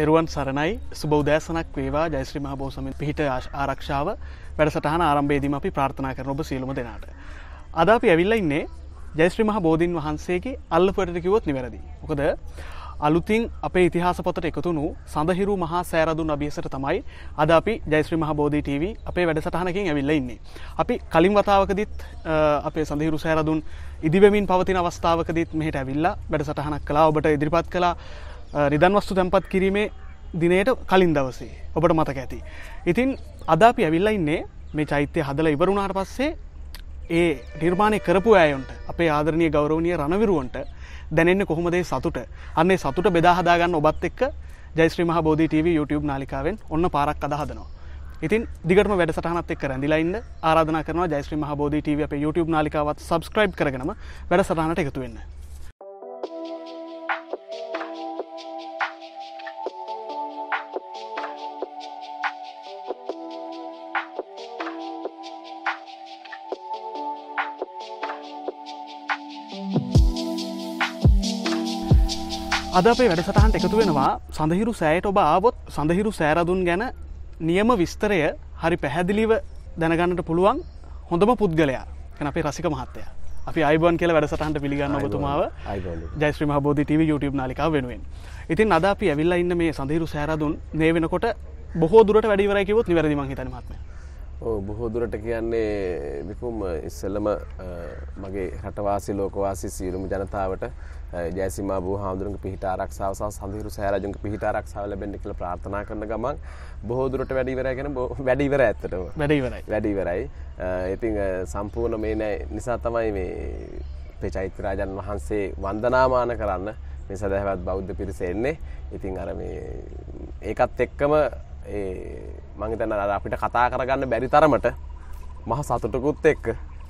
තෙරුවන් සරණයි සුබෞදෑසනක් වේවා ජයශ්‍රී මහබෝසමෙන් පිහිට ආරක්ෂාව වැඩසටහන ආරම්භේදීම අපි ප්‍රාර්ථනා කරන ඔබ සියලුම දෙනාට. අද අපි ඇවිල්ල ඉන්නේ ජයශ්‍රී මහ බෝධීන් වහන්සේගේ අල්ලපටට කිවොත් නිවැරදි. මොකද අලුතින් අපේ ඉතිහාස පොතට එකතුුණු සඳහිරු මහා සෑරදුන් අභියසට තමයි අද අපි ජෛශ්‍රී මහබෝධී TV අපේ වැඩසටහනකින් ඇවිල්ල ඉන්නේ. අපි කලින් වතාවකදිත් අපේ සඳහිරු සෑරදුන් ඉදිවමින් පවතින අවස්ථාවකදත් මෙහට ඇවිල්ලා වැඩසටහනක් කලා ඔබට ඉදිරිපත් කලා නිදන් වස්තු තැන්පත් කිරීමේ දිනයට කලින් දවසේ ඔබට මතක ඇති. ඉතින් අද අපි ඇවිල්ලා ඉන්නේ මේ චෛත්‍යය හදල ඉවරුණාට පස්සේ ඒ නිර්මාණය කරපු ඇයොන්ට අපේ ආදරණය ගෞරවනය රණවිරුවන්ට දැනෙන්න කොහොමදේ සතුට අන්නේ සතුට බෙදාහදාගන්න ඔබත් එක්ක ජයිස්ත්‍රීම බෝධ TV YouTube නාලිකාවෙන් ඔන්න පාරක් අදහදනවා. ඉතින් දිගටම වැඩසටහනත් එක්ක රැඳිලයින්න ආරාධනා කරනවා ජයස්ත්‍රීම බෝධ TV අපේ YouTube නාලිකාවත් සබස්ක්‍රයිබ් කරගෙනම වැඩසටහනට එකතුවෙන්න. අද අපේ වැඩසටහන්ට එකතු වෙනවා සඳහිරු සෑයට ඔබ ආවොත් සඳහිරු සෑරදුන් ගැන නියම විස්තරය හරි පැහැදිලිව දැනගන්නට පුළුවන් හොඳම පුද්ගලයා ගැන අපේ රසික මහත්තය අපි අයිබන් කියල වැඩසටහන්ට පිළිගන්න ඔබතුමාව ජයිස්ත්‍රීම බෝධි TV YouTube නාලිකා වෙනුවෙන් ඉතින් අද අපි ඇවිල්ලා ඉන්න මේ සඳහිරු සෑරදුන් නේ වෙනකොට බොහෝ දුරට වැඩිවරැකිවොත් නිවැරදිම හිතනමත්මය බොහෝදුරට කියන්නේ විකුම් ඉස්සල්ලම මගේ රටවාසි ලෝකවාසි සියලුම ජනතාවට ජයසිමා බූ හාමුදුරුන් පිහිට ආරක්ෂාව සහ සඳහිරු සෑරජුන් පිහිට ආරක්ෂාව ලැබෙන්න කියලා ප්‍රාර්ථනා කරන ගමන් බොහෝදුරට වැඩි ඉවරයි කියන වැඩි ඉවර ඇත්තටම වැඩි ඉවරයි වැඩි ඉවරයි ඉතින් සම්පූර්ණ මේ නිසා තමයි මේ අපේ චෛත්‍යරාජන් වහන්සේ වන්දනාමාන කරන්න මේ සදහවත් බෞද්ධ පිරිස එන්නේ ඉතින් අර මේ ඒකත් එක්කම ඒ මංහිතන්න අද අපිට කතා කරගන්න බැරි තරමට මහ සතුටකුත් එක්ක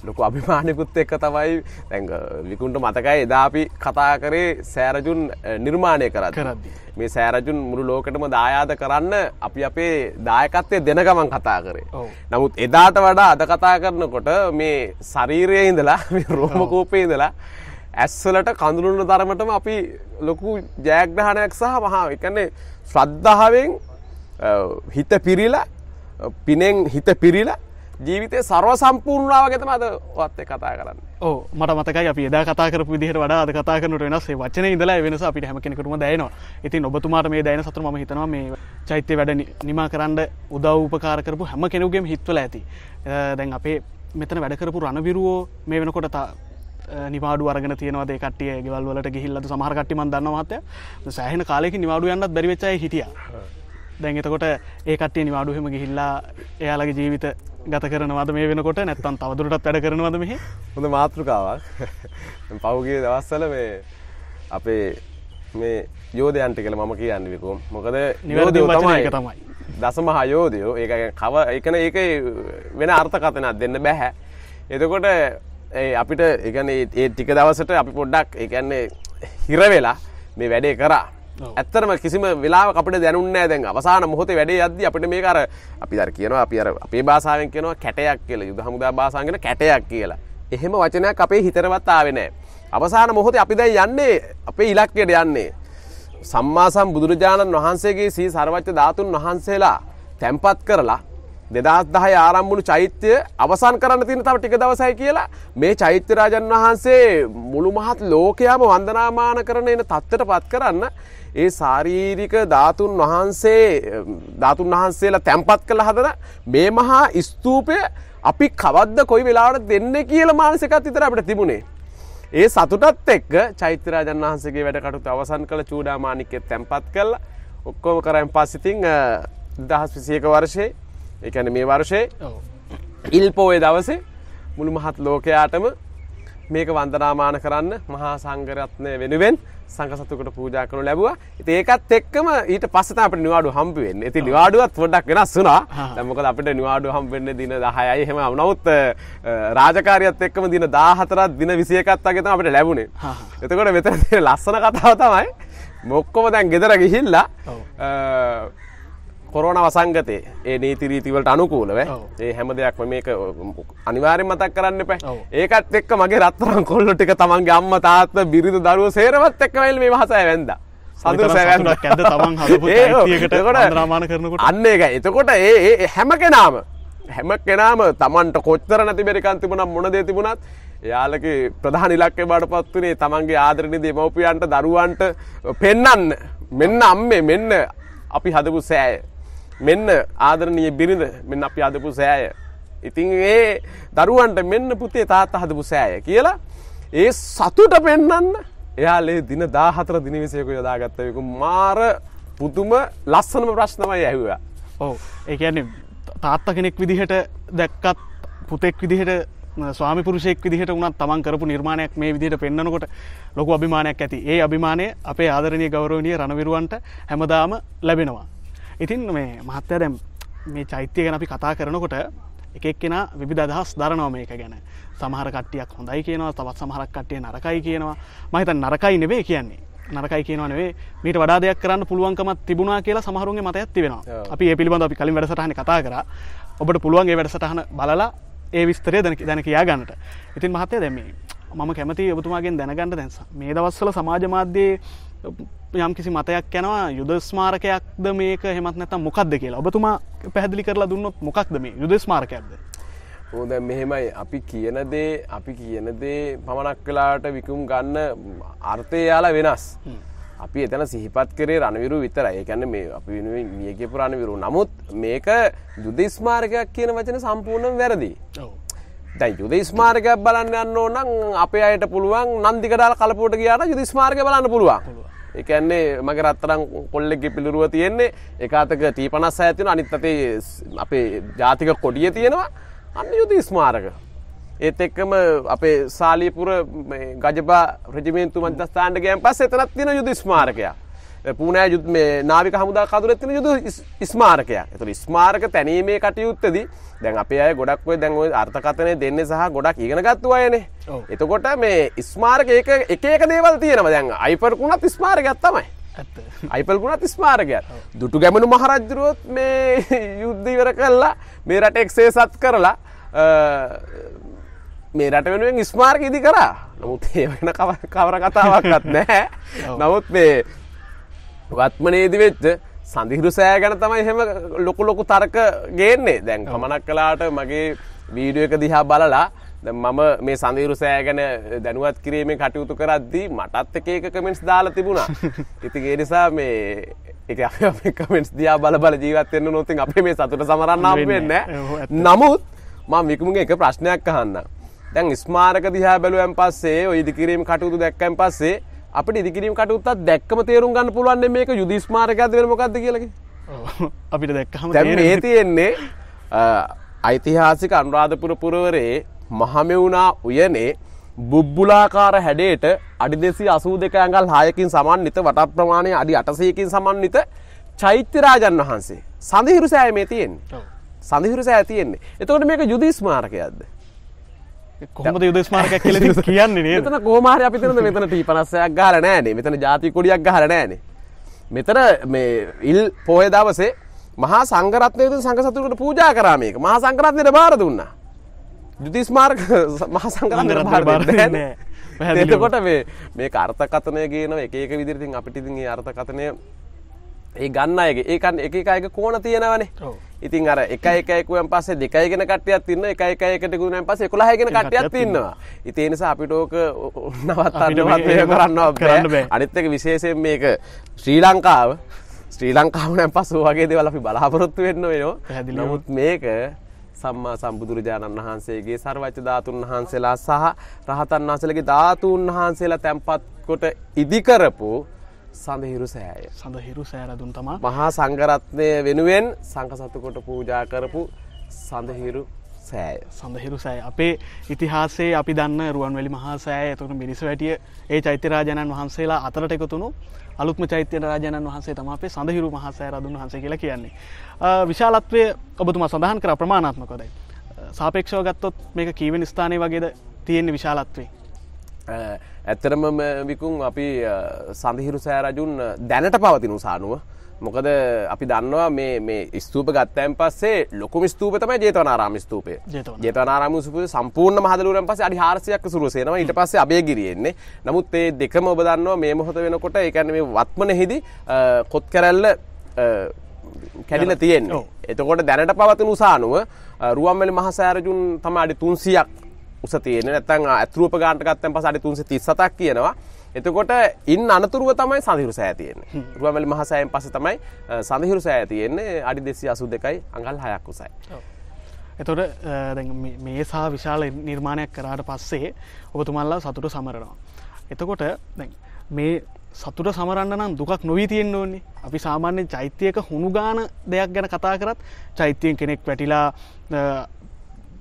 ලොකු අභිමානකුත් එක්ක තමයි තැඟ විකුන්ට මතකයි එදා අපි කතා කරේ සෑරජුන් නිර්මාණය කරත් කරද මේ සෑරජුන් මුළු ලෝකටම දායාද කරන්න අපි අපේ දායකත්වය දෙන ගමන් කතා කරේ නමුත් එදාට වඩා අද කතා කරනකොට මේ ශරීරය ඉඳලා රෝමකෝපය ඉඳලා ඇස්සලට කඳුළුන්න තරමටම අපි ලොකු ජෑග්‍රහණයක් සහ මහා එකන්නේ ශ්‍රද්ධාවෙන් හිත පිරිලා පිනෙන් හිත පිරිලා ජීවිතය සර්ව සම්පූර්ණාව ගැතම අද ඔත්තේ කතා කරන්න ඕ මට මතක අප ද කතර විදිහට වඩා කතා කරනට වෙනසේ වචන ඉදලා වෙනස අපිට හැමකෙනකරම දයන ඉතින් ඔබතුමාට මේ දයන සතුර ම හිතනවා මේ චෛත්‍ය වැඩ නිමා කරන්න උදව් උපකාර කරපු හැම කෙනගේම හිත්වල ඇති දැන් අපේ මෙතන වැඩකරපු රණවිරුවෝ මේ වෙනකොට නිවාඩු අරග තියනවද කටිය ගෙවල්ලට ගිහිල්ලද සමහරකට්ටි මන් දන්නවාතය සෑහන කාලෙක නිවාඩු යන්නත් බැරිවෙච්චයි හිටියා දැන් එතකොට ඒකටේ නිවාඩුහෙම ගිහිල්ලා එයාලගේ ජීවිත ගත කරනවාද මේ වෙනකොට නැත්තන් තවදුරටත් වැඩ කරනවද මෙහ හොඳ මාතෘකාවක් පවුගේ දවස්සල මේ අපේ මේ යෝධයන්ට කළ මම කියන්න විකුම් මොකද නිවැරදි තමයි තමයි දසම හයෝදයෝ ඒ කව එකන ඒක වෙන අර්ථකතනක් දෙන්න බැහැ. එතකොට අපිට එකන ඒ ටික දවසට අපි පොඩ්ඩක් එකන්නේ හිරවෙලා මේ වැඩේ කරා ඇත්තරම කිසිම වෙලා අපට දැනුන්නෑ දැන් අවසාන මොහොතේ වැඩේ අද අපිට මේ කර අපි දර කියනවා අපි අර අපේ භාසාාවෙන් කියෙනවා කැටයක් කියල යුද හමුදා භාසාගෙන කැටයක් කියලා එහෙම වචනයක් අපේ හිතරවත් ආවෙනෑ අවසාන මොහොතේ අපි දැන් යන්නේ අපේ ඉලක්කයට යන්නේ සම්මාසම් බුදුරජාණන් වහන්සේගේ සී සර්වච්ච ධාතුන් වහන්සේලා තැන්පත් කරලා දෙදස් දහය ආරම්භුණු චෛත්‍යය අවසන් කරන්න තින තම ටික දවසයි කියලා මේ චෛත්‍යරාජන් වහන්සේ මුළු මහත් ලෝකයාම වන්දනාමාන කරන එන තත්ත්වට පත් කරන්න ඒ ශාරීරික ධාතුන් වහන්සේ ධාතුන් වහන්සේලා තැන්පත් කළ හදන මේ මහා ස්තූපය අපි කවද්ද කොයි වෙලාවට දෙන්න කියලා මානසිකත් විතර අපට තිබුණේ. ඒ සතුටත් එක්ක චෛත්‍යරාජන් වහන්සේගේ වැඩකටුතු අවසන් කළ චූඩාමානිකය තැන්පත් කල්ලා ඔක්කොම කරයින් පස්සිතිං දහස් විසියක වර්ෂයේ එකන මේ වර්ෂය ඉල්පෝය දවසේ මුළු මහත් ලෝකයාටම මේක වන්දනාමාන කරන්න මහා සංගරත්නය වෙනුවෙන් සංකසතුකට පූජා කනු ලැබවා ඒකත් එක්කම ඊට පස්සත අප නිවාඩු හම්පුවෙන් ඇති නිවාඩුවත් වොඩක් වෙනස් වුනා තැමකද අපට නිවාඩු හම්පෙන්න්න දින දහයයි හෙම නවත් රාජකාරයත් එක්කම දින දාහතරත් දින විසියකත් අගෙත අපට ලැබුණේ එතකොට මෙත ලස්සන කතාව තමයි මොක්කොම දැන් ගෙදර ගිහිල්ලා කොරෝන වසංගතේ ඒ නීතිරීතිවලට අනුකූලව ඒ හැම දෙයක්ම මේක අනිවාරෙන් මතක් කරන්න පැ ඒකත් එක්ක මගේ රත්තරම් කොල්ලොට එක තමන්ගේ අම්ම තාත්ත බිරිඳ දරුව සේරවත් එක්කවල් මේ හසය වැද සඳරසෑකට අන්න එක එතකොට ඒ හැම කෙනාම හැම කෙනාම තමන්ට කොච්චර නැති බෙරිකන් තිබුණම් මොනදේ තිබුණත් යාලගේ ප්‍රධාන ඉලක්කේ බට පත්වනේ තමන්ගේ ආදරණි දෙමවපියන්ට දරුවන්ට පෙන්නන්න මෙන්න අම්මේ මෙන්න අපි හදපු සෑය මෙන්න ආදරණීය බිරිඳ මෙන්න අපි අදපු සෑය. ඉතින් ඒ දරුවන්ට මෙන්න පුතේ තාත්තා හදපු සෑය කියලා ඒ සතුට පෙන්වන්න එයාලේ දින 14 දිනවිසයක යොදාගත්ත එක මාර පුදුම ලස්සනම ප්‍රශ්නමයි ඇහුවා. ඔව්. ඒ කියන්නේ තාත්තා කෙනෙක් විදිහට දැක්කත් පුතෙක් විදිහට ස්වාමි පුරුෂයෙක් විදිහට වුණත් තමන් කරපු නිර්මාණයක් මේ විදිහට පෙන්න්නනකොට ලොකු අභිමානයක් ඇති ඒ අභිමානය අපේ ආදරණය ගෞරවනය රණවිරුවන්ට හැමදාම ලැබෙනවා. ඉතින් මේ මහත්තය දැම් මේ චෛත්‍යය ගැන අපි කතා කරනකොට එකක්කෙන විධ අදහස් දරනව මේක ගැන සමහර කට්ටියක් හොඳයි කියනවා තවත් සමහරක් කට්ටය නරකයි කියනවා මහිත නරකයි නෙවේ කියන්නේ නරකයි කියනවනේ මීට වඩා දෙයක් කරන්න පුළුවන්කමත් තිබුණා කියලා සමහරුන්ගේ මතයක් තිබෙනවා අපි ඒ පිළිබඳ අපි කලින් වැඩසටහන කතා කර ඔබට පුළුවන්ගේ වැඩසටහන බලලා ඒ විස්තරය දැන දැන කියා ගන්නට ඉතින් මහත්තය දැමේ මම කැමති ඔබතුමාගෙන් දැනගන්න දැන්ස මේ දවස්වල සමාජ මාධ්‍යයේ යම් කිසි මතයක් යනවා යුද ස්මාරකයක්ද මේක හෙමත් නැත මොකක්ද කියලා ඔබතුමා පැහදිලි කරලා දුන්නොත් මොකක්ද මේ යුද ස්මාරකයක්ද හෝද මෙහෙමයි අපි කියන දේ අපි කියන දේ පමණක් කලාට විකුම් ගන්න අර්ථය යාලා වෙනස් අපි එතන සිහිපත් කරේ රණවිරු විතර ඒකැන්න මේ අපි වෙනුවෙන් මියගේ පුරණවිරු නමුත් මේක යුද ස්මාරකයක් කියන වචන සම්පූර්ණ වැරදි දැ යුද ස්මාර්ක බලන්න යන්න නම් අප අයට පුළුවන් නන්දිකටල් කලපුට කියාට යුද ස්මාර්ක බලන්න පුළුවන් එකන්නේ මගේ රත්තරම් කොල්ලෙක්ගි පිළිරුව තියෙන්නේ එකතක ටී පනස් ඇතින අනිත්තතේ අපේ ජාතික කොඩිය තියෙනවා අන්න යුද ස්මාරක ඒත් එක්කම අපේ සාලීපුර ගජබා රජමේන්තු මන්තස්ථාන්ට ගෑන් පස් එතනත් තින යුද ස්මාරකයා පූනෑ යුද මේ නාවික හමුදා කතුරත් තියෙන යුද ස්මාරකයක්. ඒතකොට ස්මාරක තැනීමේ කටයුත්තදී දැන් අපේ අය ගොඩක් ඔය දැන් ඔය අර්ථකථනය දෙන්නේ සහ ගොඩක් ඉගෙන ගත්තු අයනේ. එතකොට මේ ස්මාරක එක එක එක දේවල් තියෙනවා. දැන් අයිපර්කුණත් ස්මාරකයක් තමයි. අයිපල්ගුණත් ස්මාරකයක් දුටු ගැමනු මහරජ්ජරුවොත් මේ යුද්ධීවර කල්ලා මේ රට එක්සේ සත් කරලා මේ රට වෙනුවෙන් ස්මාර්ක ඉදි කරා නමුත් ඒ වෙන කවර කතාවක්ත් නැහැ නමුත් මේ වත්මනේදි වෙච්ච සඳහිරු සෑ ගැන තමයි හෙම ලොකු ලොකු තර්ක ගේන්නේ දැන් පමණක් කලාට මගේ වීඩුව එක දිහා බලලා මම මේ සඳීරු සෑ ගැන දැනුවත් කිරීමේ කටයුතු කරද්දී මටත් එක එක කමෙන්ට්ස් දාලා තිබුණා. ඉතින් ඒ නිසා මේ ඒක අපි අපේ කමෙන්ට්ස් දිහා බල බල ජීවත් වෙන්න නෝතින් අපි මේ සතුට සමරන්න හම්බ වෙන්නේ නමුත් මම විකුමුගේ එක ප්‍රශ්නයක් අහන්න. දැන් ස්මාරක දිහා බැලුවෙන් පස්සේ ওই ඉදිකිරීම කටයුතු දැක්කන් පස්සේ අපිට ඉදිකිරීම කටයුත්තත් දැක්කම තේරුම් ගන්න පුළුවන් මේක යුද ස්මාරකයක්ද වෙන මොකක්ද කියලා අපිට දැක්කම ඒ තියෙන්නේ ඓතිහාසික අනුරාධපුර පුරවරේ මහමෙවුනා උයනේ බුබ්බුලාකාර හැඩයට අඩි දෙසි අසූ දෙක ඇඟල් හායකින් සමන්විත වට ප්‍රමාණය අඩි අටසයකින් සමන්විත චෛත්‍යරාජන් වහන්සේ සඳහිරු සෑමේ තියෙන්නේ සඳහිරු සෑ තියෙන්නේ එතකොට මේක යුදස්මාරකයක්ද කොහමද යුදස්මාරක කියල කියන්නේ තන කෝමාර අපිතන මෙතන ටී පනස්සයක් ගහර නෑනේ මෙතන ජාතිකොඩියක් ගහර නෑන මෙතන මේ ඉල් පොහය දවසේ මහා සංගරත්නයද සංගසතුකට පූජා කරාමයක මහා සංකරත්නයට බාර දුන්න යුතිස්මාර්ක මහා සංකරන්න බාරනෑ එතකොට මේ මේ අර්ථකතනය ගේන එකක විදිරතින් අපිටිතිගේ අර්ථකතනය ඒ ගන්න අයගේ ඒකන් එක එකයක කෝන තියෙනවනේ ඉතින් අර එක එකයකුවන් පස්සේ දෙකයිගෙන කටයක් තින්න එක එකයකටකුණන් පස කොලාහගෙන කටයක් තින්නවා ඉතිේ නිසා අපිටෝක නවත් අන්නවත්ය කරන්න කරන්න අනිත්තක විශේෂයෙන් මේක ශ්‍රී ලංකාව ශ්‍රී ලංකාවනන් පසු වගේ දෙවල අපි බලාපොරොත්තු වෙන්න යෝ හැදි නමුත් මේක සම්මා සම්බුදුරජාණන් වහන්සේගේ සර්වච්ච ධාතුන් වහන්සේලා සහ රහතන් වහසලගේ ධාතුන් වහන්සේලා තැන්පත් කොට ඉදිකරපු සඳහිරු සෑය සඳහිරු සෑරදුන් තමා මහා සංගරත්නය වෙනුවෙන් සංකසතුකොට පූජා කරපු සඳහිරු සෑය සඳහිරු සෑය අපේ ඉතිහාසේ අපි දන්න රුවන්වැලි මහා සෑය තුරු මිනිස වැටිය ඒ චෛත්‍යරාජණන් වහන්සේලා අතරට එකතුුණු අලුත්ම චෛත්‍ය රාජණන් වහන්සේ තම අපේ සඳහිරු මහා සෑරදුන් වහන්සේ කියලා කියන්නේ. විශාලත්වය ඔබතුමා සඳහන් කර ප්‍රමාණාත්මකොදයි. සාපේක්ෂව ගත්තොත් මේක කීවෙන ස්ථානය වගේද තියෙන්නේ විශාලත්වේ. ඇත්තරම විකුන් අපි සඳහිරු සෑරජුන් දැනට පවතිනු සානුව මොකද අපි දන්නවා මේ ස්තූප ගත්තයන් පස්සේ ලොකුම ස්තූප තමයි ජේතවනාරාම ස්තූපය ජේතනාරාම සුප සම්පූර්ණ මහදලුරන් පස අඩි හාරසියක් සුරුසේනවා ඊට පස්සේ අබේ ගිරියෙන්නේ නමුත් ඒ දෙකම ඔබ දන්නවා මේ මොහොත වෙනකොට එකන්න මේ වත්මනෙහිදී කොත් කරැල්ල කැඩිල තියෙන්නේ එතකොට දැනට පවතින උසානුව රුවම්වැලි මහසෑරජුන් තම අඩි තුන්සියක් උස තියෙන නැත්තං ඇතුරුව ගාන්ට ගත්තන් පසට තුන්සේ තිස්සතක් කියනවා එතකොට ඉන් අනතුරුව තමයි සඳහිරු සෑ තියෙන්නේ රුවමැලි මහසෑයෙන් පස තමයි සඳහිරු සෑ තියෙන්නේ අඩි දෙසි අසු දෙකයි අඟල් හයක් උසයි එතොට මේසා විශාල නිර්මාණයක් කරාට පස්සේ ඔබතුමල්ලා සතුට සමරනවා එතකොට මේ සතුට සමරන්න නම් දුකක් නොවී තියෙන්න්න ඕන්නේ අපි සාමාන්‍ය චෛත්‍යයක හුණු ගාන දෙයක් ගැන කතා කරත් චෛත්‍යයෙන් කෙනෙක් වැටිලා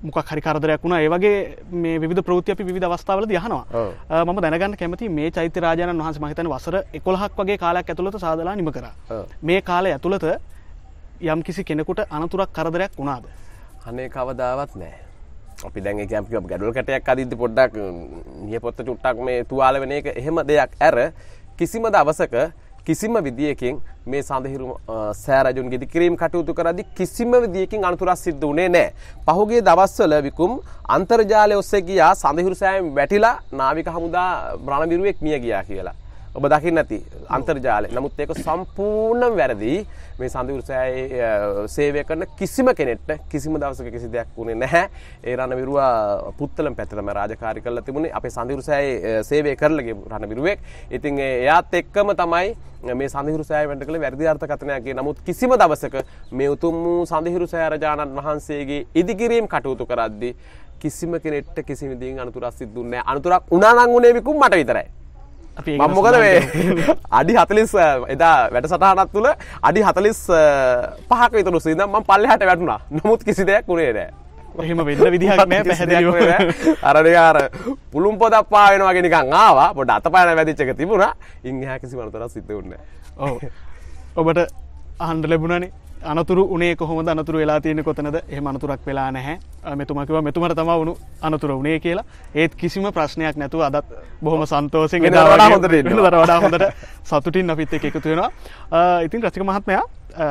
මොකක් හරි කරදරයක් වුණා ඒ වගේ මේ විවිධ ප්‍රවෘත්ති අපි විවිධ අවස්ථාවලදී අහනවා මම දැනගන්න කැමති මේ චෛත්‍ය රාජානන් වහන්සේ මම හිතන්නේ වසර 11ක් වගේ කාලයක් ඇතුළත සාදලා නිම කරා මේ කාලය ඇතුළත යම්කිසි කෙනෙකුට අනතුරක් කරදරයක් වුණාද අනේ කවදාවත් නෑ අපි දැන් එකම් ගැඩුල් කටයක් අදිද්දි පොඩ්ඩක් නිය පොත්ත චුට්ටක් මේ තුවාල වෙන එක එහෙම දෙයක් ඇර කිසිම දවසක කිසිම විදියකින් මේ සඳහිරු සෑරජුන් ගෙදි කිරීම කටයුතු කරදි කිසිම විදියකින් අනතුරක් සිද්ධ වුණේ නෑ. පහුගේ දවස්වල විකුම් අන්තර්ජාලය ඔස්සේ ගියා සඳහිරු සෑම් වැටිලා නාවික හමුදා බ්‍රණවිරුවෙක් මිය ගියා කියලා. ඔබ දකින්න ඇති අන්තර්ජාලය නමුත් ඒක සම්පූර්ණම් වැරදි මේ සඳවෘසෑයි සේවය කරන කිසිම කෙනෙට කිසිම දවසක කිසි දෙයක් වුණේ නැහැ ඒ රණවිරුවා පුත්තලම් පැත්තම රාජකාරි කරලා තිබුණේ අපේ සඳවෘසෑයි සේවය කරලගේ රණවිරුවෙක් ඉතින් එයාත් එක්කම තමයි මේ සඳහිරුසෑ වැට කළ වැරදි අර්ථකථනයගේ නමුත් කිසිම දවසක මේ උතුම් වූ සඳහිරු සෑරජාණන් වහන්සේගේ ඉදිකිරීම් කටයුතු කරද්දි කිසිම කෙනෙට්ට කිසිමදිින් අනතුරක් සිදුන්නෑ අනතුරක් උනානංගුණේ විකුම් මට විතරයි මංමොකද වේ අඩි හතලිස් එදා වැට සටහනත් තුළ අඩි හතලිස් පහක විතුරු සිද ම පල්ලහට වැටුණා නොමුත් කිසි දෙයක් වුණේ නෑ එහෙම වෙන්න විදිහක්න පැහැදිලි අරඩයාර පුළුම් පොද පාාවෙනවාගෙනකං ආවා පොට අතපාන වැදිච්චක තිබුණා ඉංහ කිසි වනතර සිත වන්න ඔව් ඔබට අහන්ඩ ලැබුණනේ අනතුරු උනේ කොහොමද අනතුරු වෙලා තියෙන කොතනද එහෙම අනතුරක් වෙලා නැහැ මෙතුමා කිව්වා මෙතුමට තමයි වුණු අනතුර උනේ කියලා ඒත් කිසිම ප්‍රශ්නයක් නැතුව අදත් බොහොම සන්තෝෂෙන් එදා වඩා හොඳට ඉන්නවා වඩා හොඳට සතුටින් අපිත් එක්ක එකතු වෙනවා ඉතින් රසික මහත්මයා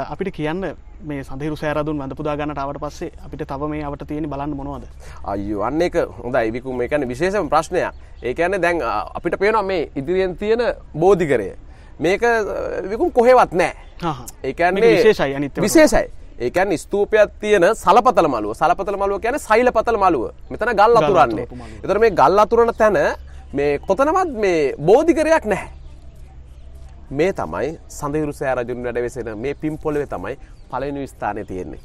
අපිට කියන්න මේ සඳහිරු සෑරදුන් වඳ පුදා ගන්නට ආවට පස්සේ අපිට තව මේ අපට තියෙන බලන්න මොනවද අයියෝ අන්න ඒක හොඳයි විකුම් මේ කියන්නේ විශේෂම ප්‍රශ්නයක් ඒ කියන්නේ දැන් අපිට පේනවා මේ ඉදිරියෙන් තියෙන බෝධිකරය මේක විකුම් කොහෙවත් නැහැ ඒකන්නේ විශේෂයි අනිත් විශේෂයි ඒකන් ස්තූපයක් තියෙන සලපතල මළුව සලපතල මළුව කියන සෛල පතල මළුව මෙතන ගල් අතුරන්නේ එතර මේ ගල් අතුරන තැන මේ කොතනවත් මේ බෝධිකරයක් නැහැ මේ තමයි සඳහිරු සෑරජුන් වැඩවෙසෙන මේ පිම් පොලවේ තමයි පලනි ස්ථානය තියෙන්නේ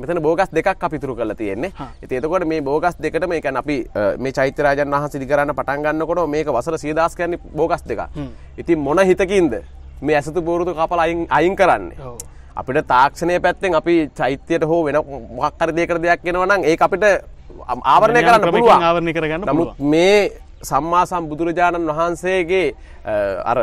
මෙතන බෝගස් දෙකක් අපිතුරු කල තියෙන්නේ එතකොට මේ බෝගස් දෙකට මේක අපි මේ චෛත්‍යරාජන් වහන්සිදි කරන්න පටන් ගන්නකොට මේක වසර සීදස් කරන්නේ බෝගස් දෙක ඉතින් මොන හිතකින්ද මේ ඇසතු බෝරුදු කපල අයින් කරන්න අපිට තාක්ෂණය පැත්තෙන් අපි චෛත්‍යයට හෝ වෙන මොක්කර දෙකර දෙයක් එෙනවනම් ඒ අපිට ආවරණය කරන්න පුළුවන් ආවරණය කරගන්න නමුත් මේ සම්මා සම්බුදුරජාණන් වහන්සේගේ අර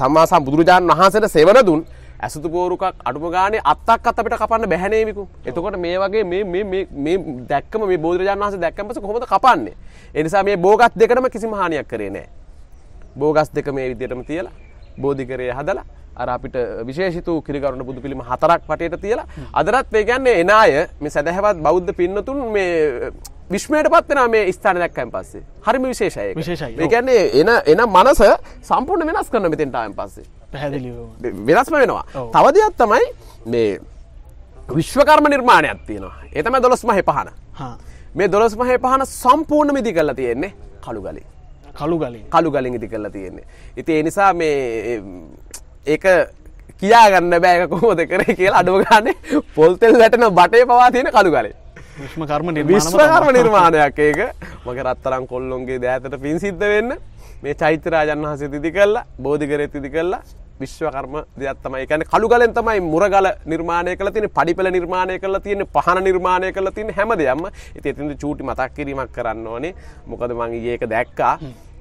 සම්මා සම්බුදුරජාණන් වහන්සේට සෙවන දුන් ඇසතු පෝරුකක් අඩුම ගානේ අත්තක් අත් අපිට කපන්න බැහැනේවිකු. එතකොට මේ වගේ මේ දැක්කම මේ බෝධරජාන් වහස දැක්කමස කොහොමද කපන්නේ. එනිසා මේ බෝගස් දෙකටම කිසිම හානියක් කරේ නෑ. බෝගස් දෙක මේ විදියටම තියලා බෝධිකරය හදලා අර අපිට විශේෂිත කිරිකරුණ බුදු පිළිම හතරක් පටේට තියලා අදරත් ඒ කියන්නේ එන අය මේ සැදැහැවත් බෞද්ධ පින්නතුන් මේ විශ්මයට පත් වෙන මේ ස්ථාන දැක්කයින් පස්සේ හරිම විශේෂයි විශේෂයි ඒ කියන්නේ එන එන මනස සම්පූර්ණ වෙනස් කරන මෙතෙන් ටයිම් පස්සේ පැහැදිලිව වෙනස්ම වෙනවා තව දෙයක් තමයි මේ විශ්වකර්ම නිර්මාණයක් තියෙනවා ඒ තමයි 12 මහේ පහන මේ 12 මහේ පහන සම්පූර්ණ මිදි කරලා තියෙන්නේ කළුගලේ කළු ගලින් කළු ගලින් ඉති කරලා තියෙන්නේ ඉති එනිසා මේ ඒක කියාගන්න බෑක කොහොද කර කියලා අඩුව ගානේ පොල්තෙල් වැටන බටේ පවා තියෙන කළු ගලේ විශ්මකර්ම විශ්වකර්ම නිර්මාණයක් ඒක මගේ රත්තරම් කොල්ලොන්ගේ දෑතට පින් සිද්ධ වෙන්න මේ චෛත්‍යරාජන් වහසේ තිදි කල්ලා බෝධිකරය තිදි කල්ලා විශ්වකර්ම දෙයක් තමයි එකන කළු ගලෙන් තමයි මුරගල නිර්මාණය කළ තියෙන පඩිපල නිර්මාණය කළ තියෙන පහන නිර්මාණය කළ තියෙන හැම දෙයක්ම ඉතින් එතනදී චූටි මතක් කිරීමක් කරන්න ඕනේ මොකද මම ඒක දැක්කා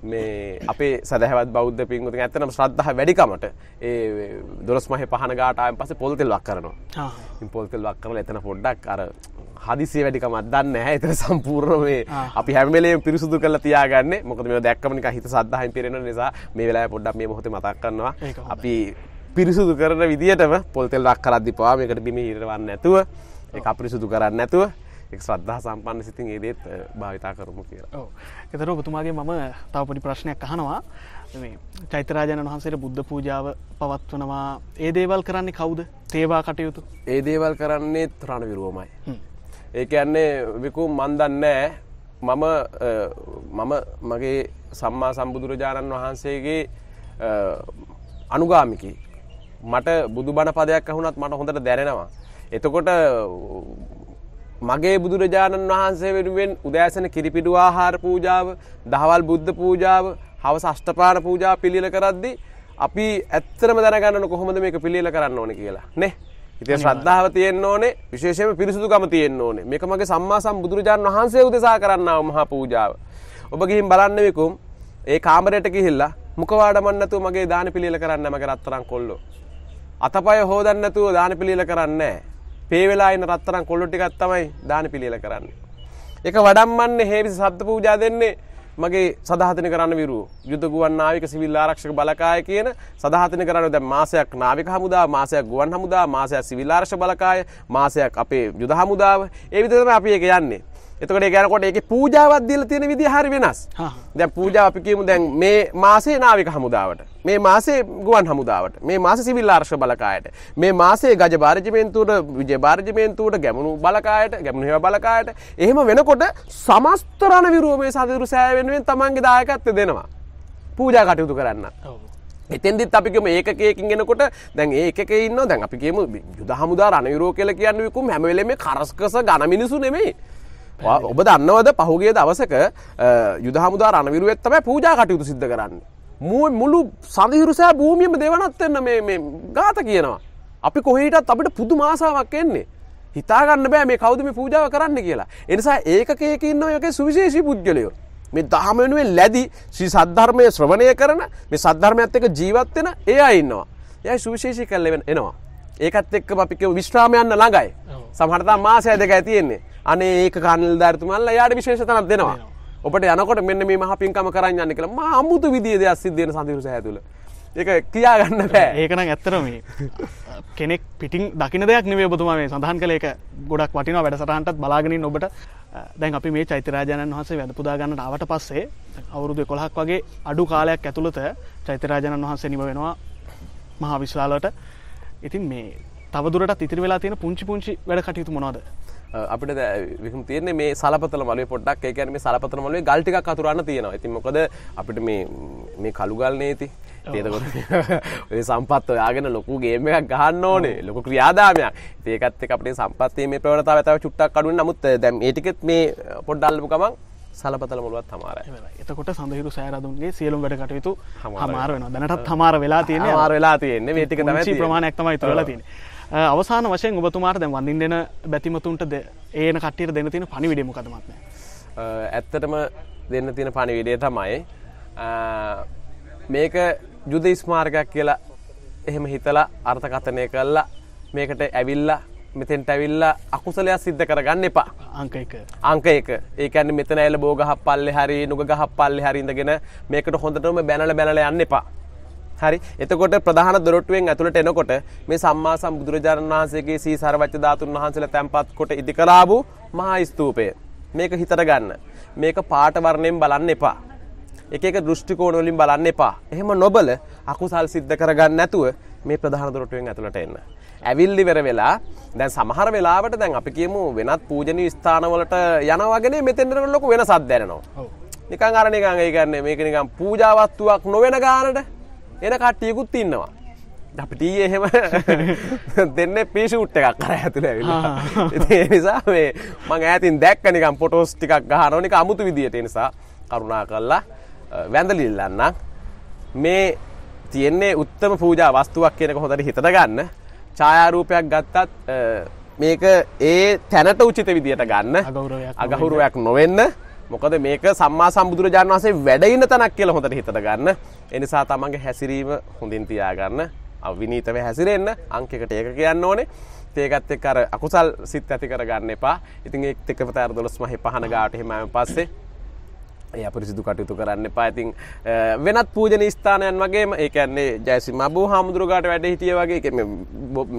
මේ අපේ සැදැවත් බෞද්ධ පින්ගුති ඇතනම් ශ්‍රද්ධහ වැඩිකමට ඒ දොස් මහ පහන ගාටයන් පස පොල්තෙල්වක් කරනවා පොල්තෙල්වක් කරන එතන පොඩ්ඩක් අර හදිසිේ වැඩිකමත් දන්න හැ එතන සම්පූර්ණ මේ අපි හැමලේ පිරිසුදු කල තියාගන්න මොකද මේ දැක්කමනික හිත සද්ධහන් පිරෙන නිසා මේ වෙලා පොඩ්ඩක් මේ මොහොත මතක් කරනවා අපි පිරිසුදු කරන විදිටම පොල්තෙල්ලක් කරද්දිපවා මේකට බිම හිරවන්න ඇතුව ඒ අපිරිසුදු කරන්න ඇතුව එක් ශ්‍රද්ධා සම්පන්න සිතින් ඒදේත් භාවිතා කරමු කියලා එතර ඔබතුමාගේ මම තව පොඩි ප්‍රශ්නයක් අහනවා චෛතරාජන වහන්සේට බුද්ධ පූජාව පවත්වනවා ඒ දේවල් කරන්නේ කවුද තේවා කටයුතු ඒ දේවල් කරන්නේ තරණ විරුවමයි ඒක යන්නේ විකු මන්දන්නෑ මම මම මගේ සම්මා සම්බුදුරජාණන් වහන්සේගේ අනුගාමිකි මට බුදු බණ පදයක් අහුනත් මට හොඳට දැනෙනවා එතකොට මගේ බුදුරජාණන් වහන්සේ වෙනුවෙන් උදෑසන කිරිපිඩු ආහාර පූජාව දහවල් බුද්ධ පූජාව හවස අෂ්ටපාන පූජා පිළිල කරද්දි අපි ඇත්තරම දැනගන්න කොහොමද මේක පිළිල කරන්න ඕන කියලා නේ ඉතිය ශ්‍රද්ධාව තියෙන් ඕනේ විශේෂම පිරිසුදුකම තියෙන් ඕනේ මේක මගේ සම්මා සම්බුදුරජාණන් වහන්සේ උදෙසා කරන්නාව මහා පූජාව ඔබ ගිහින් බලන්නවෙකුම් ඒ කාමරයට ගිහිල්ලා මුකවාඩමන්නතු මගේ දාන පිළිල කරන්න මගේ රත්තරන් කොල්ලෝ අතපය හෝදන්නතුව දාන පිළිල කරන්නේ පේවෙලා ඉන්න රත්තරන් කොල්ලු ටිකක් තමයි දාන පිළියෙල කරන්නේ. ඒක වඩම්මන්නේ හේවිස සද්ද පූජා දෙන්නේ මගේ සදාහතන කරන්න විරු යුද ගුවන් නාවික සිවිල් ආරක්ෂක බලකාය කියන සදාහතන කරන්න දැන් මාසයක් නාවික හමුදා මාසයක් ගුවන් හමුදා මාසයක් සිවිල් ආරක්ෂක බලකාය මාසයක් අපේ යුද හමුදාව ඒ විදිහට තමයි අපි ඒක යන්නේ. එතකට ගැනකොට එක පූජාවත් දිල තියෙන විදි හරි වෙනස් දැ පූජා අපිකමු දැන් මේ මාසේ නාවික හමුදාවට මේ මාසේ ගුවන් හමුදාවට මේ මාස සිවිල් ආර්ශ බලකායට මේ මාසේ ගජ භාරජමේන්තුවට විජ භාරජමේන්තුවට ගැමුණු බලකායට ගැමුණ හෙව බලකායට එහෙම වෙනකොට සමස්තරණ විරුවමේ සදරු සෑවෙනුවෙන් තමන්ගේ දායකත්ව දෙනවා පූජා කටයුතු කරන්න එතෙන්දිත් අපිකම ඒකයකින් ගෙනකොට දැන් ඒක ඉන්න දැන් අපිගේම යුද හමුදා රණවිරෝ කියල කියන්න විකුම් හැමවෙලේ මේ කරස්කස ගණ මිනිසු නෙමේ ඔබ දන්නවද පහුගේ දවසක යුදහමුදා රණවිරුවත් තමයි පූජා කටයුතු සිද්ධ කරන්න. මුව මුළු සඳහිරුසෑ භූමියම දෙවනත්වෙන්න මේ ගාත කියනවා. අපි කොහහිටත් අපිට පුදු මාසාවක් එන්නේ. හිතාගන්න බෑ මේ කවුද මේ පූජාව කරන්න කියලා. එනිසා ඒකකයකින්න යක සුවිශේෂී පුද්ගලයෝ. මේ දහමනුවෙන් ලැදි ශ්‍රී සද්ධර්මය ශ්‍රවණය කරන මේ සද්ධර්මයත් එක ජීවත්වෙන ඒ අඉන්නවා. යයි සුවිශේෂී කල්ලවෙන එනවා. ඒකත් එක්ක අපිකව විශ්‍රාමයන්න ළඟයි. සමහරතා මාසය දෙක ඇතියෙන්නේ අනේ ඒක කනල් ධර්තුමල්ල යායට විශේෂතනක් දෙනවා ඔට යනකොට මෙන්න මේ මහ පින්කම කරන්න යන්න කළ ම අමුතු විදිිය දෙයක් සිද්ධන සඳරු සැතුළ ඒක කියාගන්න බෑ ඒකන ඇත්තරම කෙනෙක් පිටින් දකින දෙයක් නෙවේ බතුමා මේ සඳහන් කළ එක ගොඩක් වටින වැඩසටහන්ටත් බලාගෙනින් ඔබට දැන් අපි මේ චෛතරාජණන් වහන්සේ වැදපුදාගන්නට අවට පස්සේ අවුරුදු කොළහක් වගේ අඩු කාලයක් ඇතුළත චෛතරාජණන් වහන්සේ නිම වෙනවා මහා විශාලට ඉතින් මේ තවදුරටත් ඉතිරි වෙලා තියෙන පුංචි පුංචි වැඩ කටයුතු මොනවාද අපිට විහම තියන්නේ මේ සලපතල මලේ පොඩ්ඩක් ඒ කියන්නේ මේ සලපතල මලේ ගල් ටිකක් අතුරන්න තියෙනවා. ඉතින් මොකද අපිට මේ මේ කළු ගල් නේති. ඒතකොට ඔය සම්පත් ඔයාගෙන ලොකු ගේම් එකක් ගහන්න ඕනේ. ලොකු ක්‍රියාදාමයක්. ඒකත් එක්ක අපේ සම්පත් මේ ප්‍රවණතාවය තව චුට්ටක් අඩු වෙන නමුත් දැන් ඒ ටිකෙත් මේ පොඩ්ඩක් අල්ලපු ගමන් සලපතල මුළුවත් හමාරයි එතකොට සඳහිරු සෑරදුන්ගේ සියලුම් වැඩ කටයුතු හමාර වෙන දැනටත් හමාර වෙලා තියෙන හමාර වෙලා තියෙන්නේ මේටික තමයි ප්‍රමාණයක් තමයි තුරලා තියෙන්නේ අවසාන වශයෙන් ඔබතුමාට දැන් වඳින් දෙන බැතිමතුන්ට ඒන කට්ටියට දෙන්න තියෙන පණිවිඩය මොකදමත් ඇත්තටම දෙන්න තියෙන පණිවිඩය තමයි මේක යුද ස්මාර්ගයක් කියලා එහෙම හිතලා අර්ථකථනය කල්ලා මේකට ඇවිල්ලා මෙතෙන්ට ඇවිල්ලා අකුසලයක් සිද්ධ කරගන්න එපා අංක එක අංක එක ඒකන්න මෙතන ඇල බෝගහ පල්ලෙ හරි නුගහ පල්ලෙ හරිඳගෙන මේකට හොඳටම බැනල බැනල යන්න එපා හරි එතකොට ප්‍රධාන දොරටුවෙන් ඇතුළට එනකොට මේ සම්මා සම්බුදුරජාණන් වහන්සේගේ සී සර්වච්ච ධාතුන් වහන්සේලා තැන්පත් කොට ඉදිකලා වූ මහා ස්තූපය. මේක හිතට ගන්න. මේක පාට වර්ණයෙන් බලන්න එපා. එක එක දෘෂ්ටි කෝණ වලින් බලන්න එපා. එහෙම නොබල අකුසල් සිද්ධ කරගන්න නැතුව මේ ප්‍රධාන දොරටුවෙන් ඇතුළට එන්න. ඇවිල්ලි වෙර වෙලා දැන් සමහර වෙලාවට දැන් අපි කියමු වෙනත් පූජනීය ස්ථානවලට යනවා වගේ මෙතෙන්ට ලොකු වෙනසක් දැනෙනවා. නිකන් අර නිකන් ඒ කියන්නේ මේක නිකන් පූජා වස්තුවක් නොවන ගානට එන කට්ටියකුත් ඉන්නවා අපිට එහෙම දෙන්න පිෂුට් එකක් කර ඇතුළ ඇ නිසා මේ මං ඇතින් දැක්ක නිකම් පොටෝස් ටිකක් ගහනෝනික අමුතු විදියට නිසා කරුණා කල්ලා වැඳලිල්ලන්න මේ තියෙන්නේ උත්තම පූජා වස්තුවක් කියනක හොඳට හිතට ගන්න ඡායාරූපයක් ගත්තත් මේක ඒ තැනට උචිත විදියට ගන්න අගෞරුවයක් නොවෙන්න මොකද මේක සම්මා සම්බුදුරජාණන් වහන්සේ වැඩඉන්න තැනක් කියලා හොඳට හිතට ගන්න. එනිසා තමන්ගේ හැසිරීම හොඳින් තියාගන්න. අවිනීතව හැසිරෙන්න අංකෙකට ඒක කියන්න ඕනේ. ඒකත් එක්ක අර අකුසල් සිත් ඇති කරගන්න එපා. ඉතින් ඒත් එක්ක පතර 12 මහේ පහන ගාවට හිමම පස්සේ අපරිසිදු කටයුතු කරන්න පාතින් වෙනත් පූජන ස්ථානයන් වගේ ඒකන්නේ ජැසිම බූ හාමුදුරුගාට වැඩ හිටිය වගේ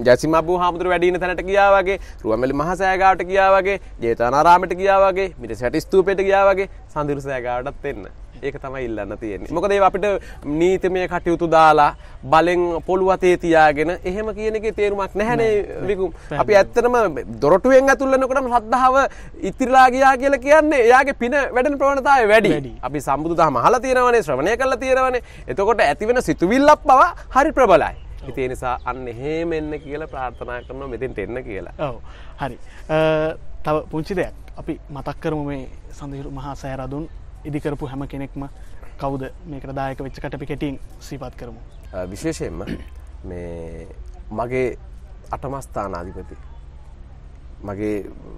ජැසිම බූ හාමුදුර වැඩින තැනට කියාවගේ රුවමලි මහසෑගාට කියාවගේ ජේතනාරාමට කියාවගේ මිට සැටිස්තූපයට කියාවගේ සඳරුසෑගාටත් එන්න ඒක තමයි ඉල්ලන්න තියෙන්නේ. මොකද ඒ අපිට නීතිමය කටයුතු දාලා බලෙන් පොළු අතේ තියාගෙන එහෙම කියන එකේ තේරුමක් නැහැනේ විකුම්. අපි ඇත්තටම දොරටුවෙන් ඇතුල් වෙනකොටම ශ්‍රද්ධාව ඉතිරලා ගියා කියලා කියන්නේ එයාගේ පින වැඩෙන ප්‍රවණතාවය වැඩි. අපි සම්බුදුදහම අහලා තියෙනවනේ ශ්‍රවණය කරලා තියෙනවනේ. එතකොට ඇතිවෙන සිතුවිල්ලක් පවා හරි ප්‍රබලයි. ඉතිේ නිසා අන්න හේම එන්න කියලා ප්‍රාර්ථනා කරනවා මෙතින් එන්න කියලා ඔව හරි තව පුංචි දෙයක් අපි මතක් කරම මේ සඳහිරු මහා සෑරදුන් ඉදිකරපු හැම කෙනෙක්ම කවුද මේකට දායක වෙච්ච කටපි කෙටින් සීපත් කරමු. විශේෂයෙන්ම මේ මගේ අටමස්ථානාධිපති. මගේ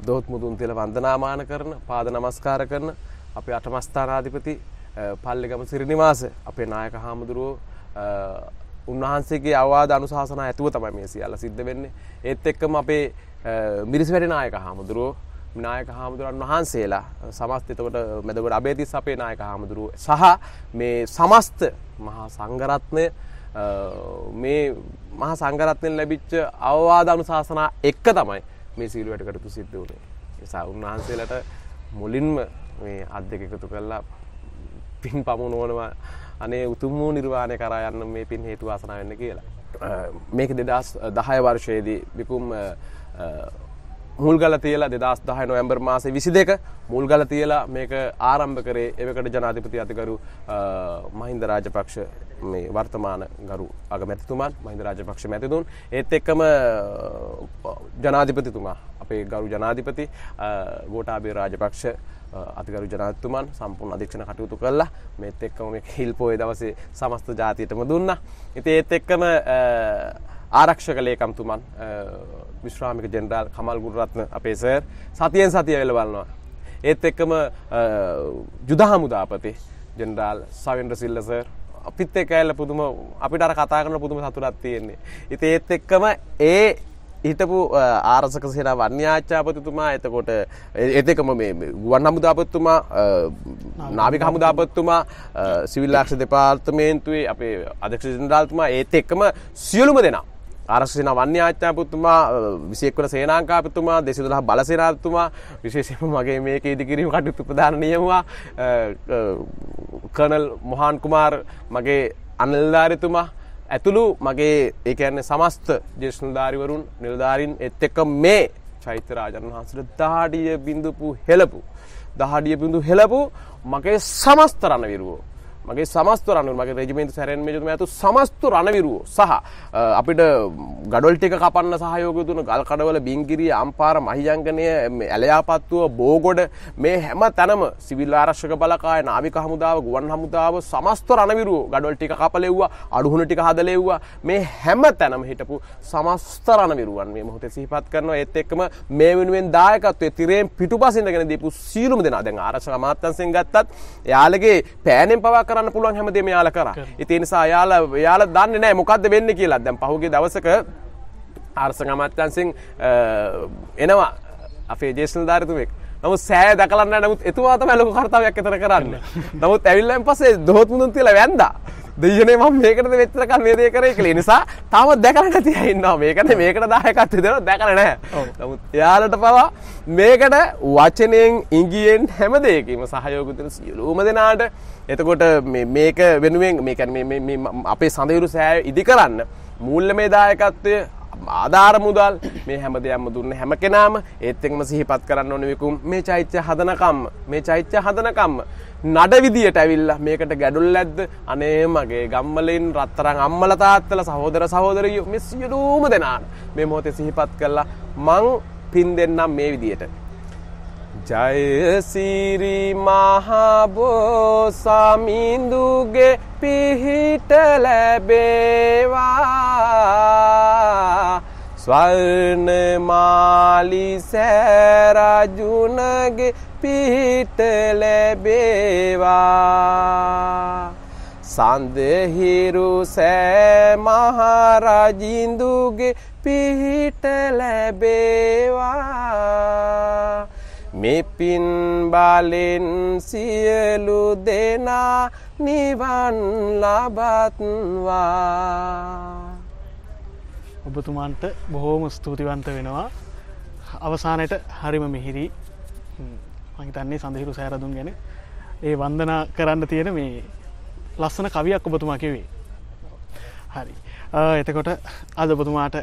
දොත් මුදුන් තෙල වන්දනාමාන කරන පාද නමස්කාර කරන අපේ අටමස්ථානාධිපති පල්ලෙගම සිරිනිවාස අපේ නායක හාමුදුරුවෝ උන්වහන්සේගේ අවවාද අනුශාසන ඇතුව තමයි මේ සියල්ල සිද්ධ වෙන්නේ. ඒත් එක්කම අපේ මිරිස් වැඩි නායක හාමුදුරුවෝ නායක හාමුදුරන් වහන්සේලා සමස්තතකොට මැදකට අබේතිස් අපේ නායක හාමුදුරුව සහ මේ සමස්ත මහා සංගරත්නය මේ මහා සංගරත්නයෙන් ලැබිච්ච අවවාද අනුශාසනා එක්ක තමයි මේ සීලුවට කටතු සිද්ධ වුණේ නිසා උන්වහන්සේලට මුලින්ම මේ අත් දෙක එකතු කරලා පින් පමුණුවනවා අනේ උතුම් වූ නිර්වාණය කරා යන්න මේ පින් හේතු වාසනා වෙන්න කියලා මේක දෙදස් දහය වර්ෂයේදී විකුම් මුල්ගල තියලා දෙදස් දහ නොයම්බර් මාස විසි දෙක මුල්ගල තියලා මේක ආරම්භ කරේ එවකට ජනාධිපති අතිකරු මහින්ද රාජපක්ෂ මේ වර්තමාන ගරු අගමැතිතුමන් මහින්ද රාජපක්ෂ මැතිතුන් ඒත් එක්කම ජනාධිපතිතුමා අපේ ගරු ජනාධිපති ගෝටාබේ රාජපක්ෂ අතිකරු ජනාතුමන් සම්පූර්ණ අධීක්ෂණ කටයුතු කළා මෙත් එක්කම හිල්පෝය දවසේ සමස්ත ජාතියටම දුන්න ඉති ඒත් එක්කම ආරක්ෂක ලේකම්තුමන් විශ්‍රාමික ජෙනරාල් කමල් ගුණරත්න අපේ සර් සතියෙන් සතිය වෙලා බලනවා. ඒත් එක්කම යුද හමුදාපති ජෙනරාල් සවෙන්ද්‍ර සිල්ල සර් අපිත් එක්ක ඇවිල්ලා පුදුම අපිට අර කතා කරන පුදුම සතුටක් තියෙන්නේ. ඉතින් ඒත් එක්කම ඒ හිටපු ආරසක සිර වන්‍යාචාපතිතුමා එතකොට එතකම මේ ගුවන් හමුදාපත්තුමා නාවික හමුදාපත්තුමා සිවිල්ලාක්ෂ දෙපාර්තමේන්තුවේ අපේ අධක්ෂ ජනරාල්තුමා ඒත් එක්කම සියලුම දෙනා ආරක්ෂසින වන්‍ය ආඥාපතිතුමා 21 වන සේනාංකාපතිතුමා 212 බලසේනාපතිතුමා විශේෂයෙන්ම මගේ මේකේ ඉදිකිරීම කටයුතු ප්‍රධාන නියමුවා කර්නල් මොහාන් කුමාර් මගේ අනිල්ධාරිතුමා ඇතුළු මගේ ඒ කියන්නේ සමස්ත ජේෂ්ඨ නිලධාරිවරුන් නිලධාරින් එත් එක්ක මේ චෛත්‍ය රාජන් වහන්සේට දහඩිය බිඳපු හෙළපු දහඩිය බිඳු හෙළපු මගේ සමස්ත රණවිරුවෝ මගේ සමස්ත රණුර මගේ රෙජිමේන්තු සැරෙන් මෙජතුම ඇතු සමස්ත රණවිරුවෝ සහ අපිට ගඩොල් ටික කපන්න සහයෝග දුන ගල් කඩවල බිංගිරිය අම්පාර මහියංගනය ඇලයාපත්තුව බෝගොඩ මේ හැම තැනම සිවිල් ආරක්ෂක බලකාය නාවික හමුදාව ගුවන් හමුදාව සමස්ත රණවිරුවෝ ගඩොල් ටික කපලෙව්වා අඩුහුණ ටික හදලෙව්වා මේ හැම තැනම හිටපු සමස්ත රණවිරුවන් මේ මොහොතේ සිහිපත් කරනවා ඒත් එක්කම මේ වෙනුවෙන් දායකත්වයේ තිරයෙන් පිටුපසින්දගෙන දීපු සීලුම දෙනා දැන් ආරක්ෂක අමාත්‍යංශයෙන් ගත්තත් එයාලගේ පෑනෙන් පවා කරන්න පුළුවන් හැමදේම යාලා කරා. ඉතින් ඒ නිසා යාලා යාලා දන්නේ නැහැ මොකද්ද වෙන්නේ කියලා. දැන් පහුගිය දවසක ආර්සක අමාත්‍යංශෙන් එනවා අපේ ජේෂ්ඨ නායකතුමෙක්. නමු සෑ දකලන්න නමුත් එතුවා තමයි ලොකු කර්තව්‍යයක් අතර කරන්නේ. නමුත් ඇවිල්ලාන් පස්සේ දොහොත් මුදුන් තියලා වැන්දා. දෙයනේ මම මේකටද මෙච්චරකල් මේ දේ කරේ කියලා. ඒ නිසා තාම දැකලා නැති අය ඉන්නවා. මේකට මේකට 10කත් දෙනවා දැකලා නැහැ. නමුත් යාලට පවා මේකට වචනයෙන් ඉංගියෙන් හැම දෙයකින්ම සහයෝගය දෙන සියලුම දෙනාට එතකොට මේක වෙනුවෙන් මේකැන අපේ සඳයුරු සෑ ඉදි කරන්න මුල්ල මේ දායකත්වය ආධාර මුදල් මේ හැම දෙයක්ම දුන්න හැම කෙනාම ඒත් එක්ම සිහිපත් කරන්න ඕන විකුම් මේ චෛත්‍ය හදනකම් මේ චෛත්‍ය හදනකම් නඩ විදියට ඇවිල්ලා මේකට ගැඩුල් ඇද්ද අනේ මගේ ගම්මලින් රත්තරන් අම්මල තාත්තල සහෝදර සහෝදරියෝ මේ සියලුම දෙනාට මේ මොහොතේ සිහිපත් කළා මං පින් දෙන්නම් මේ විදියට ජය සිරි මහබෝ සමිඳුගේ පිහිට ලැබේවා ස්වර්ණමාලි සෑරජුනගේ පිහිට ලැබේවා සන්දහිරු සෑ මහරජින්දුගේ පිහිට ලැබේවා මේ පින් බාලෙන් සියලු දෙනා නිවන් ලබත්වා ඔබතුමාන්ට බොහෝම ස්තුතිවන්ත වෙනවා අවසානයට හරිම මෙහිරී මහිතන්නේ සඳහිරු සෑරදුන් ගැන ඒ වන්දනා කරන්න තියෙන මේ ලස්සන කවියක් ඔබතුමා කිවේ හරි එතකොට අද ඔබතුමාට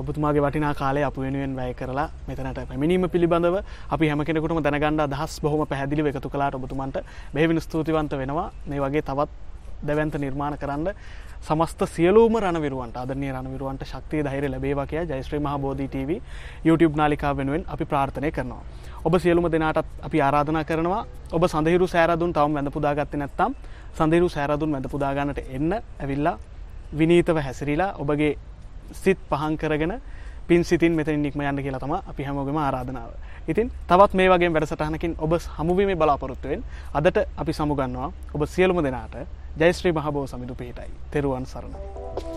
ඔබතුමාගේ වටිනා කාලය අප වෙනුවෙන් වැය කරලා මෙතනට පැමිණීම පිළිබඳව අපි හැමෙනෙකුටම දැනගන්න අදහස් බොහොම පැදිලි එකතු කලාට ඔබතුමන්ට බෙහිවිනි ස්තුතිවන්ත වෙනවා මේ වගේ තවත් දැවන්ත නිර්මාණ කරන්න සමස්ත සියලූම රණවිරුවන්ට අදනය රණවිරුවන්ට ශක්තිය දහිර ලැබේවා කිය ජයිශ්‍රී මහබෝධීටව YouTube නාලිකා වෙනුවෙන් අපි ප්‍රාර්ථනය කරනවා. ඔබ සියලුම දෙනාටත් අපි ආරාධනා කරනවා ඔබ සඳහිරු සෑරදුන් තවම් වැඳ පුදාගත්ත නැත්තම් සඳහිරු සෑරදුන් වැඳ පුදාගන්නට එන්න ඇවිල්ලා විනීතව හැසිරිලා ඔබගේ සිත් පහන් කරගෙන පින් සිතින් මෙතැන් නික්ම යන්න කියලා තම අපි හැමෝගම ආරාධනාව. ඉතින් තවත් මේ වගේ වැඩසටහනකින් ඔබ හමුවීමේ බලාපොරොත්තුවෙන් අදට අපි සමුගන්නවා ඔබ සියලුම දෙනාට ජයස්ත්‍රී මහබෝ සමිඳු පිහිටයි. තෙරුවන් සරණයි.